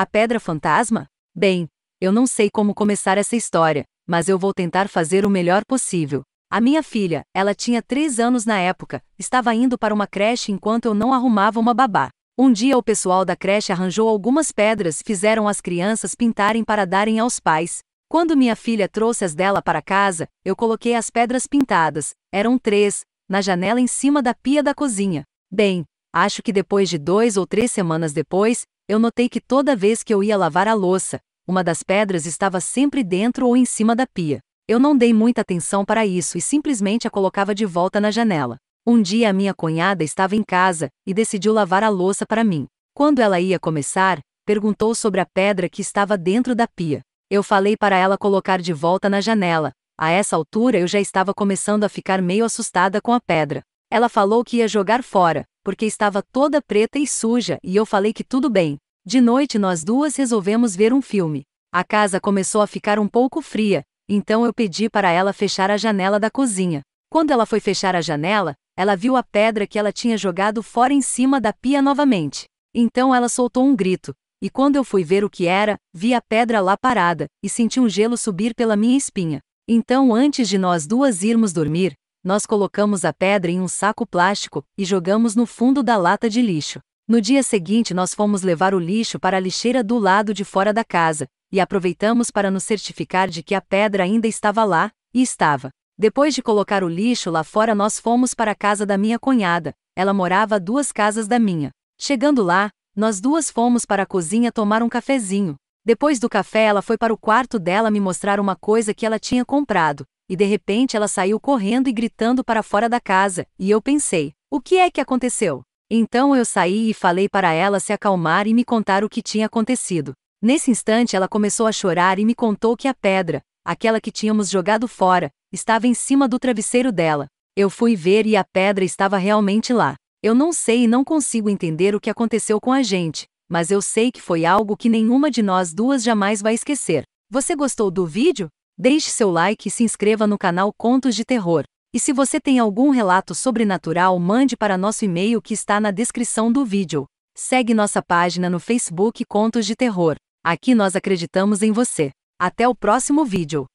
A Pedra Fantasma? Bem, eu não sei como começar essa história, mas eu vou tentar fazer o melhor possível. A minha filha, ela tinha três anos na época, estava indo para uma creche enquanto eu não arrumava uma babá. Um dia o pessoal da creche arranjou algumas pedras e fizeram as crianças pintarem para darem aos pais. Quando minha filha trouxe as dela para casa, eu coloquei as pedras pintadas, eram três, na janela em cima da pia da cozinha. Bem, acho que depois de dois ou três semanas depois, eu notei que toda vez que eu ia lavar a louça, uma das pedras estava sempre dentro ou em cima da pia. Eu não dei muita atenção para isso e simplesmente a colocava de volta na janela. Um dia a minha cunhada estava em casa e decidiu lavar a louça para mim. Quando ela ia começar, perguntou sobre a pedra que estava dentro da pia. Eu falei para ela colocar de volta na janela. A essa altura eu já estava começando a ficar meio assustada com a pedra. Ela falou que ia jogar fora, porque estava toda preta e suja e eu falei que tudo bem. De noite nós duas resolvemos ver um filme. A casa começou a ficar um pouco fria, então eu pedi para ela fechar a janela da cozinha. Quando ela foi fechar a janela, ela viu a pedra que ela tinha jogado fora em cima da pia novamente. Então ela soltou um grito, e quando eu fui ver o que era, vi a pedra lá parada, e senti um gelo subir pela minha espinha. Então, antes de nós duas irmos dormir, nós colocamos a pedra em um saco plástico e jogamos no fundo da lata de lixo. No dia seguinte, nós fomos levar o lixo para a lixeira do lado de fora da casa e aproveitamos para nos certificar de que a pedra ainda estava lá, e estava. Depois de colocar o lixo lá fora, nós fomos para a casa da minha cunhada, ela morava a duas casas da minha. Chegando lá, nós duas fomos para a cozinha tomar um cafezinho. Depois do café, ela foi para o quarto dela me mostrar uma coisa que ela tinha comprado e de repente ela saiu correndo e gritando para fora da casa, e eu pensei: o que é que aconteceu? Então eu saí e falei para ela se acalmar e me contar o que tinha acontecido. Nesse instante ela começou a chorar e me contou que a pedra, aquela que tínhamos jogado fora, estava em cima do travesseiro dela. Eu fui ver e a pedra estava realmente lá. Eu não sei e não consigo entender o que aconteceu com a gente, mas eu sei que foi algo que nenhuma de nós duas jamais vai esquecer. Você gostou do vídeo? Deixe seu like e se inscreva no canal Contos de Terror. E se você tem algum relato sobrenatural, mande para nosso e-mail que está na descrição do vídeo. Segue nossa página no Facebook Contos de Terror. Aqui nós acreditamos em você. Até o próximo vídeo.